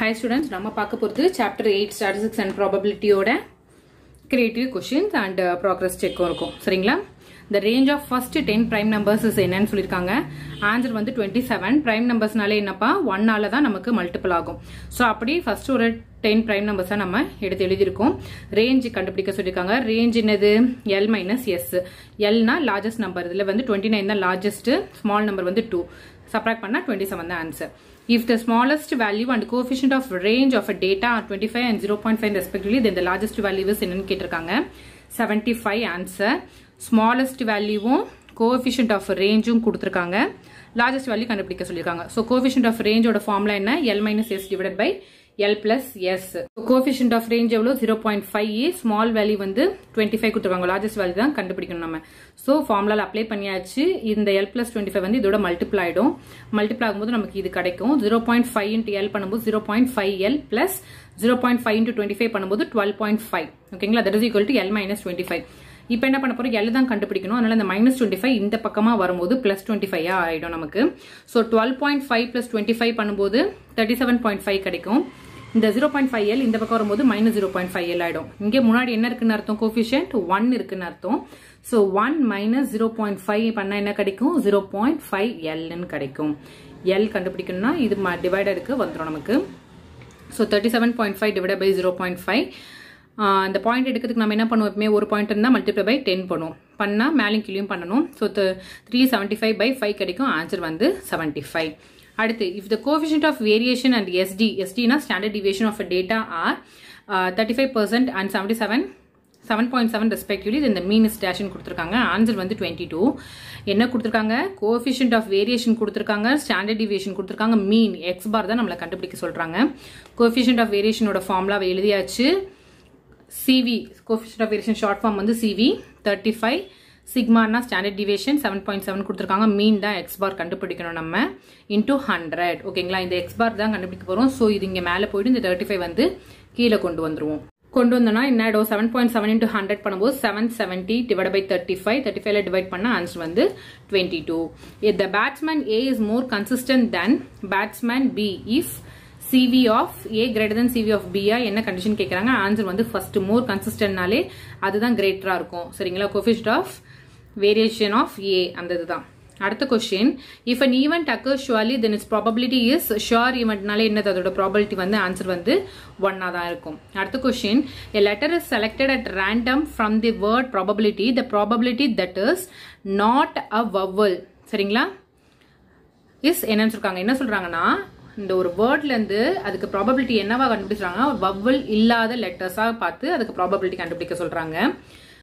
High students நம்ம பார்க்க போகிறது சாப்டர் எயிட் ஸ்டாட்டிஸ்டிக்ஸ் அண்ட் ப்ராபபிலிட்டியோட கிரியேட்டிவ் கொஷின்ஸ் அண்ட் ப்ராக்ரஸ் செக்கும் இருக்கும் சரிங்களா இந்த range of first ten prime numbers என்னன்னு சொல்லியிருக்காங்க ஆன்சர் வந்து டுவெண்ட்டி செவன் ப்ரைம் நம்பர்ஸ்னாலே என்னப்பா ஒன்னால தான் நமக்கு மல்டிபிள் ஆகும் ஸோ அப்படி ஃபர்ஸ்ட் ஒரு டென் ப்ரைம் நம்பர்ஸாக நம்ம எடுத்து எழுதியிருக்கோம் ரேஞ்ச் கண்டுபிடிக்க சொல்லியிருக்காங்க ரேஞ்ச் என்னது எல் மைனஸ் எஸ் எல்னா லார்ஜஸ்ட் நம்பர் இதில் வந்து டுவெண்ட்டி நைன் தான் லார்ஜஸ்ட் ஸ்மால் நம்பர் வந்து டூ சப்ராக்ட் பண்ணால் டுவெண்ட்டி செவன் தான் answer If the smallest value and coefficient of range of a data are 25 and 0.5 respectively, then the largest value is என்னன்னு கேட்டிருக்காங்க 75 answer. Smallest value coefficient coefficient of ரேஞ்சும் கொடுத்துருக்காங்க largest value கண்டுபிடிக்க so coefficient of range ரேஞ்சோட formula enna l minus s divided by L plus S coefficient of range எவ்வளோ zero point five small value வந்து twenty five கொடுத்துருவாங்க value value தான் கண்டுபிடிக்கணும் நம்ம ஸோ ஃபார்முலாவில் அப்ளை பண்ணியாச்சு இந்த எல் பிளஸ் டுவெண்ட்டி ஃபைவ் வந்து இதோட மல்டிப்ளை ஆகிடும் மல்டிப்ளை நமக்கு இது கிடைக்கும் zero point five into L பண்ணும்போது zero point five L plus zero point five into twenty five பண்ணும்போது டுவெல் பாயிண்ட் ஃபைவ் ஓகேங்களா that L minus twenty five இப்போ என்ன பண்ண போறோம் எல் தான் கண்டுபிடிக்கணும் அதனால இந்த மைனஸ் டுவெண்ட்டி ஃபைவ் இந்த பக்கமா வரும்போது பிளஸ் டுவெண்ட்டி ஃபைவ் ஆயிடும் நமக்கு so twelve point five plus twenty five பண்ணும்போது தேர்ட்டி செவன் பாயிண்ட் ஃபைவ் கிடைக்கும் இந்த ஜீரோ பாயிண்ட் ஃபைவ் எல் இந்த பக்கம் வரும்போது minus zero point five L ஆயிடும் இங்கே முன்னாடி என்ன இருக்குன்னு அர்த்தம் கோஃபிஷியன்ட் ஒன் இருக்குன்னு அர்த்தம் so one minus zero point five பண்ணால் என்ன கிடைக்கும் ஜீரோ பாயிண்ட் ஃபைவ் எல்னு கிடைக்கும் எல் கண்டுபிடிக்கணும்னா இது டிவைடருக்கு வந்துடும் நமக்கு so thirty seven point five divide by zero point five அந்த பாயிண்ட் எடுக்கிறதுக்கு நம்ம என்ன பண்ணுவோம் எப்பவுமே ஒரு பாயிண்ட் இருந்தால் மல்டிப்ளை பை டென் பண்ணுவோம் பண்ணால் மேலிங் கீழேயும் பண்ணணும் so three seventy five by five கிடைக்கும் ஆன்சர் வந்து செவன்ட்டி ஃபைவ் அடுத்து if the coefficient of variation and SD எஸ்டினா standard deviation of data are thirty five percent and seventy seven seven point seven respectively இந்த mean station கொடுத்துருக்காங்க answer வந்து twenty two என்ன கொடுத்துருக்காங்க coefficient of variation கொடுத்துருக்காங்க standard deviation கொடுத்துருக்காங்க mean X பார் தான் நம்மளை கண்டுபிடிக்க சொல்கிறாங்க கோஃபிஷியன்ட் ஆஃப் வேரியேஷனோட ஃபார்ம்லாம் எழுதியாச்சு CV coefficient of variation short form வந்து சிவி தேர்ட்டி ஃபைவ் சிக்மானா standard deviation seven point seven கொடுத்துருக்காங்க மீன் தான் எக்ஸ் பார் கண்டுபிடிக்கணும் நம்ம இன்டூ ஹண்ட்ரட் ஓகேங்களா இந்த எக்ஸ் பார் தான் கண்டுபிடிக்க போகிறோம் ஸோ இது இங்கே மேலே போயிட்டு இந்த தேர்ட்டி ஃபைவ் வந்து கீழே கொண்டு வந்துருவோம் கொண்டு வந்தோம்னா என்ன seven point seven into hundred பண்ணும்போது seven seventy divide by thirty five thirty ஃபைவ்ல டிவைட் பண்ண ஆன்சர் வந்து twenty two the batsman A is more consistent than batsman B if CV of A greater than CV of பியா என்ன condition கேட்குறாங்க answer வந்து first மோர் கன்சிஸ்டன்ட்னாலே அதுதான் கிரேட்டராக இருக்கும் சரிங்களா coefficient of variation of A அந்த இதுதான் அடுத்த question if an event occur surely then it's probability is sure ஈவெண்ட்னால என்னது அதோட probability வந்து ஆன்சர் வந்து ஒன்னாக தான் இருக்கும் அடுத்த question a letter is selected at random from the word probability the probability that is not a vowel சரிங்களா இஸ் என்னன்னு சொல்காங்க என்ன நா இந்த ஒரு வேர்ட்லேருந்து அதுக்கு ப்ராபபிலிட்டி என்னவா கண்டுபிடிச்சாங்க வவ்வல் இல்லாத லெட்டர்ஸாக பார்த்து அதுக்கு ப்ராபபிலிட்டி கண்டுபிடிக்க சொல்கிறாங்க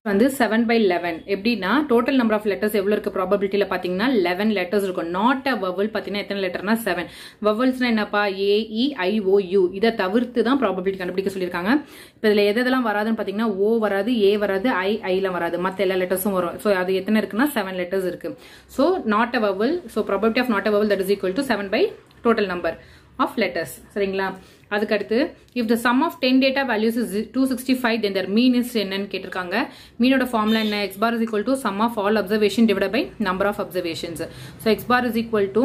வந்து செவன் பை லெவன் எப்படின்னா டோட்டல் நம்பர் ஆஃப் லெட்டர்ஸ் எவ்வளோ இருக்கு ப்ராபபிலிட்டியில் பார்த்தீங்கன்னா லெவன் லெட்டர்ஸ் இருக்கும் நாட் அ வவல் பார்த்தீங்கன்னா எத்தனை லெட்டர்னா செவன் வவல்ஸ்னா என்னப்பா ஏஇ யூ e, இதை தவிர்த்து தான் ப்ராபபிலிட்டி கண்டுபிடிக்க சொல்லியிருக்காங்க இப்போ இதில் எதெல்லாம் வராதுன்னு பார்த்தீங்கன்னா ஓ வராது ஏ வராது ஐ ஐலாம் வராது மற்ற எல்லா லெட்டர்ஸும் வரும் ஸோ அது எத்தனை இருக்குன்னா செவன் லெட்டர்ஸ் இருக்கு so not a vowel so probability of not a vowel that is equal to seven by total number of letters சரிங்களா அதுக்கடுத்து if the sum of ten data values is two sixty five then the mean is என்னன்னு கேட்டிருக்காங்க மீனோட ஃபார்ம்ல என்ன X bar is equal to sum of all observation divide by number of observations so X bar is equal to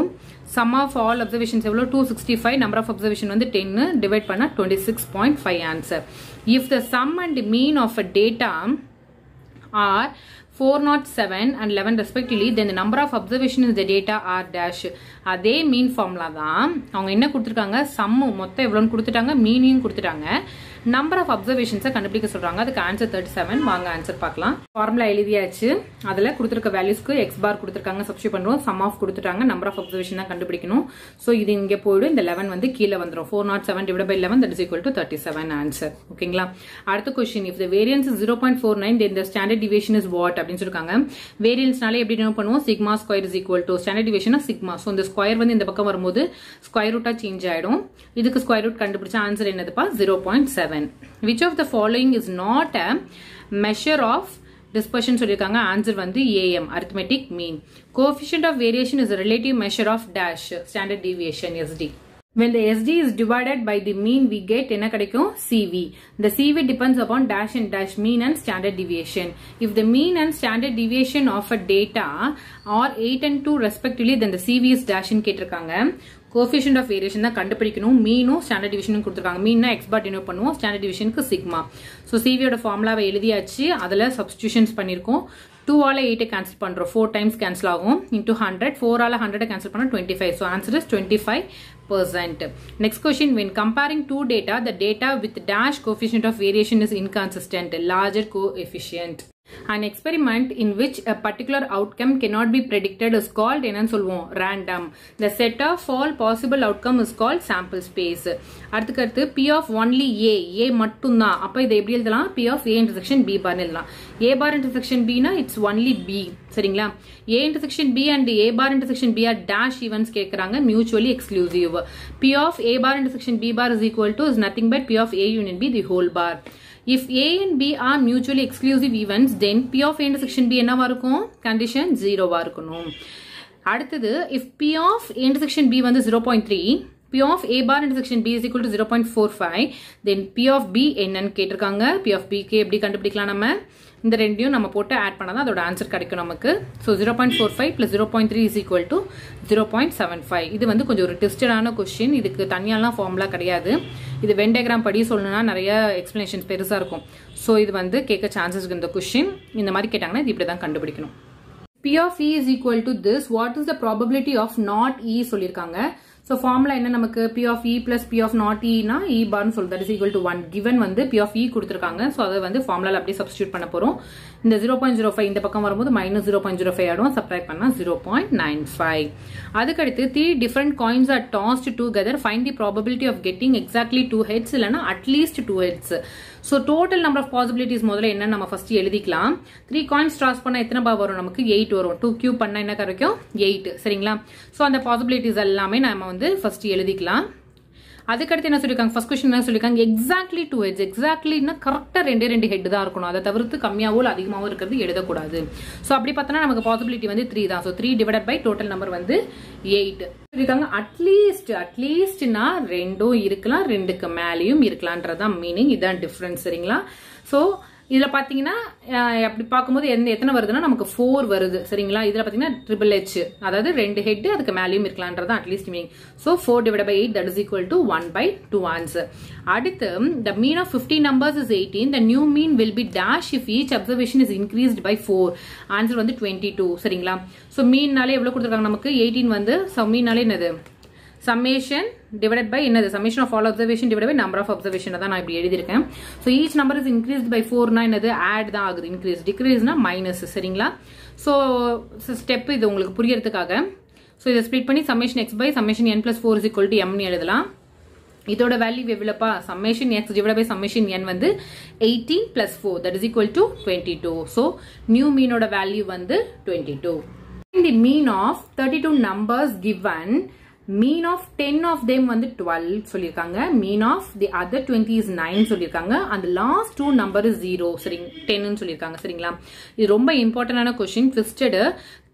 sum of all observations எவ்வளோ two sixty five number of observation வந்து டென்னு divide பண்ணால் twenty six point five answer if the sum and mean of a data are 407 and 11 respectively then the number of observation in the data r dash அதே mean formula தான் அவங்க என்ன கொடுத்துருக்காங்க சம்மு மொத்தம் எவ்வளோன்னு கொடுத்துட்டாங்க மீனையும் கொடுத்துட்டாங்க நம்பர் ஆஃப் அப்சர்வேஷன்ஸை கண்டுபிடிக்க சொல்கிறாங்க அதுக்கு ஆன்சர் தேர்ட்டி செவன் வாங்க ஆன்சர் பார்க்கலாம் ஃபார்முலா எழுதியாச்சு அதில் கொடுத்துருக்க வேல்யூஸ்க்கு எக்ஸ் பார் கொடுத்துருக்காங்க சப்ஸ்டியூட் பண்ணுறோம் சம் ஆஃப் கொடுத்துட்டாங்க நம்பர் ஆஃப் அப்சர்வேஷன் தான் கண்டுபிடிக்கணும் ஸோ இது இங்கே போயிடும் இந்த லெவன் வந்து கீழே வந்துடும் four nought seven divide by eleven that is equal to thirty seven answer ஓகேங்களா அடுத்த question if the variance zero point four nine then the standard deviation is what அப்படின்னு சொல்லிருக்காங்க வேரியன்ஸ்னாலே எப்படி என்ன பண்ணுவோம் sigma square is equal to standard டிவேஷனா sigma so இந்த ஸ்கொயர் வந்து இந்த பக்கம் வரும்போது ஸ்கொயர் ரூட்டாக சேஞ்ச் ஆயிடும் இதுக்கு ஸ்கொயர் ரூட் கண்டுபிடிச்ச ஆன்சர் என்னதுப்பா zero point seven seven which of the following is not a measure of dispersion சொல்லியிருக்காங்க ஆன்சர் வந்து arithmetic mean coefficient of variation is a relative measure of dash standard deviation SD when the sd is divided by the mean we get என்ன கிடைக்கும் cv the cv depends upon dash and dash mean and standard deviation if the mean and standard deviation of a data are 8 and 2 respectively then the cv is dash ன்னு கேட்டிருக்காங்க coefficient of variation தான் கண்டுபிடிக்கணும் மீனும் standard டிவிஷனும் கொடுத்துருக்காங்க மீன்னா X bar denote பண்ணுவோம் standard டிவிஷனுக்கு sigma so சிவியோட ஃபார்முலாவை எழுதியாச்சு அதில் சப்ஸ்டியூஷன்ஸ் பண்ணியிருக்கோம் ஆல் எயிட்டை கேன்சல் பண்ணுறோம் ஃபோர் டைம்ஸ் கேன்சல் ஆகும் இன்டூ ஹண்ட்ரட் ஃபோரால் ஹண்ட்ரட் கேன்சல் பண்ணால் twenty five so answer is twenty five percent next question when comparing two data the data with dash coefficient of variation is inconsistent larger coefficient An experiment in which a particular outcome cannot be predicted is called என்ன சொல்லுவோம் random. The set of all possible outcome is called sample space. அடுத்துக்கடுத்து P of only A, A மட்டும்தான் அப்பா இது எப்படி எழுதலாம் P of A intersection B பார்னு எழுதலாம் A bar intersection B நா, it's only B சரிங்களாம். A intersection B and A bar intersection B are dash events கேட்குறாங்க mutually exclusive. P of A bar intersection B bar is equal to is nothing but P of A union B the whole bar. If a and b are mutually exclusive events then p of a intersection B என்ன இருக்கும் condition 0 இருக்கணும் அடுத்தது if P of intersection B வந்து 0.3 three P of A bar intersection B is equal to 0.45 then P of B என்ன கேட்டிருக்காங்க P of B க்கு எப்படி கண்டுபிடிக்கலாம் நம்ம இந்த ரெண்டையும் நம்ம போட்டு ஆட் பண்ணால் தான் அதோட ஆன்சர் கிடைக்கும் நமக்கு so zero point four five plus zero point three is equal to zero point seven five இது வந்து கொஞ்சம் ஒரு டெஸ்டடான கொஸ்டின் இதுக்கு தனியாலாம் ஃபார்முலா கிடையாது இது வெண்டேகிராம் படி சொல்லணும்னா நிறைய எக்ஸ்ப்ளனேஷன்ஸ் பெருசாக இருக்கும் ஸோ இது வந்து கேட்க சான்சஸ் இந்த கொஷின் இந்த மாதிரி கேட்டாங்கன்னா இது இப்படி தான் கண்டுபிடிக்கணும் P of E is equal to this. What is the probability of not E சொல்லியிருக்காங்க ஸோ ஃபார்முலா என்ன நமக்கு P of E plus P of not இனா இ பார்னு சொல்லுது that is equal to one given வந்து பி ஆஃப் இ e கொடுத்துருக்காங்க so அதை வந்து ஃபார்முலாவில் அப்படியே சப்ஸ்டியூட் பண்ண போகிறோம் இந்த ஜீரோ பாயிண்ட் ஜீரோ ஃபைவ் இந்த பக்கம் வரும்போது minus zero point zero five ஆடும் சப்ராக்ட் பண்ணால் ஜீரோ பாயிண்ட் நைன் ஃபைவ் அதுக்கடுத்து three different coins are tossed together find the probability of getting exactly two heads இல்லைனா at least two heads so total number of possibilities முதல்ல என்ன நம்ம first எழுதிக்கலாம் three coins toss பண்ணால் எத்தனை பா வரும் நமக்கு எயிட் வரும் டூ கியூப் பண்ணால் என்ன கிடைக்கும் எயிட் சரிங்களா ஸோ அந்த பாசிபிலிட்டிஸ் எல்லாமே நம்ம வந்து வந்து ஃபர்ஸ்ட் எழுதிக்கலாம் அதுக்கடுத்து என்ன சொல்லியிருக்காங்க ஃபர்ஸ்ட் கொஸ்டின் என்ன சொல்லியிருக்காங்க எக்ஸாக்ட்லி டூ ஹெட்ஸ் எக்ஸாக்ட்லின்னா கரெக்டாக ரெண்டே ரெண்டு ஹெட் தான் இருக்கணும் அதை தவிர்த்து கம்மியாகவும் அதிகமாகவும் இருக்கிறது எழுதக்கூடாது ஸோ அப்படி பார்த்தோன்னா நமக்கு பாசிபிலிட்டி வந்து த்ரீ தான் so three divide by total number வந்து எயிட் சொல்லியிருக்காங்க அட்லீஸ்ட் அட்லீஸ்ட்னா ரெண்டும் இருக்கலாம் ரெண்டுக்கு மேலேயும் இருக்கலான்றதான் மீனிங் இதான் டிஃப்ரென்ஸ் சரிங்களா ஸோ இதில் பார்த்தீங்கன்னா அப்படி பார்க்கும்போது எந்த எத்தனை வருதுன்னா நமக்கு ஃபோர் வருது சரிங்களா இதில் பார்த்தீங்கன்னா ட்ரிபிள் ஹெச் அதாவது ரெண்டு ஹெட் அதுக்கு மேலேயும் இருக்கலான்றது at least meaning so four divide by eight that is equal to one by two answer அடுத்து the mean of fifty numbers is eighteen the new mean will be dash if each observation is increased by four answer வந்து twenty two சரிங்களா so மீன்னாலே எவ்வளோ கொடுத்துருக்காங்க நமக்கு eighteen வந்து so மீனாலே என்னது சம்மேஷன் டிவைட் பை என்னது summation of all observation divide by number of observation தான் நான் இப்படி எழுதியிருக்கேன் so each number is increase by ஃபோர்னா என்னது ஆட் தான் ஆகுது இன்க்ரீஸ் டிக்ரீஸ்னா மைனஸ் சரிங்களா ஸோ ஸ்டெப் இது உங்களுக்கு புரியறதுக்காக ஸோ இதை ஸ்ப்ளிட் பண்ணி summation X by summation N plus four is equal to எம்னு எழுதலாம் இதோட வேல்யூ எவ்வளோப்பா summation X divide by summation N வந்து eighteen plus four that is equal to twenty two so new மீனோட வேல்யூ வந்து twenty two the mean of thirty two numbers given mean of ten of them வந்து twelve சொல்லியிருக்காங்க mean of the other twenty is nine சொல்லியிருக்காங்க அந்த last two number zero சரிங்க டென்னு சொல்லியிருக்காங்க சரிங்களா இது ரொம்ப இம்பார்ட்டண்டான கொஸ்டின் ட்விஸ்டடு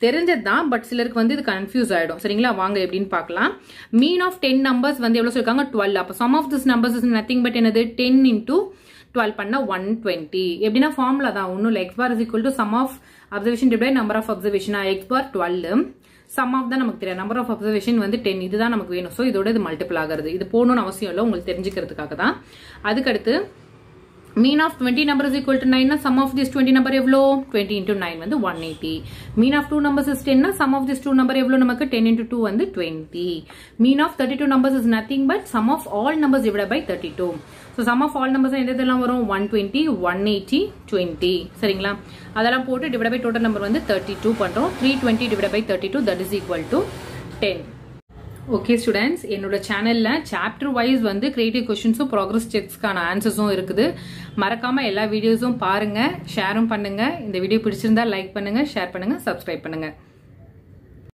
தெரிஞ்சது தான் பட் சிலருக்கு வந்து இது கன்ஃபியூஸ் ஆகிடும் சரிங்களா வாங்க எப்படின்னு பார்க்கலாம் மீன் ஆஃப் டென் நம்பர்ஸ் வந்து எவ்வளோ சொல்லியிருக்காங்க டுவெல் அப்போ sum of this numbers is nothing but என்னது டென் இன்டூ டுவெல் பண்ண ஒன் டுவெண்ட்டி எப்படின்னா ஃபார்முலா தான் ஒன்றும் இல்லை X bar is equal to sum of observation divide number of அப்சர்வேஷனா X bar twelve sum of தான் நமக்கு தெரியாது நம்பர் ஆஃப் அப்சர்வேஷன் வந்து டென் இதுதான் நமக்கு வேணும் ஸோ இதோட இது மல்டிபிள் ஆகிறது இது போகணும்னு அவசியம் இல்லை உங்களுக்கு தெரிஞ்சுக்கிறதுக்காக தான் அதுக்கடுத்து mean of twenty numbers equal to nine sum of this twenty number எவ்வளோ டுவெண்ட்டி இன்டூ நைன் வந்து one eighty mean of two numbers is டென்னா sum of this two number எவ்வளோ நமக்கு டென் இன்டூ டூ வந்து twenty mean of thirty two numbers is nothing but sum of all numbers இவ்வளோ by thirty two so sum of all numbers எந்த இதெல்லாம் வரும் one twenty one eighty twenty சரிங்களா அதெல்லாம் போட்டு டிவைட் பை டோட்டல் நம்பர் வந்து thirty two பண்ணுறோம் three twenty divide by thirty two that is equal to ten okay students என்னோட சேனலில் சாப்டர் வைஸ் வந்து கிரியேட்டிவ் கொஷின்ஸும் ப்ராக்ரஸ் செக்ஸ்க்கான ஆன்சர்ஸும் இருக்குது மறக்காமல் எல்லா வீடியோஸும் பாருங்கள் ஷேரும் பண்ணுங்கள் இந்த வீடியோ பிடிச்சிருந்தா லைக் பண்ணுங்கள் ஷேர் பண்ணுங்கள் சப்ஸ்கிரைப் பண்ணுங்கள்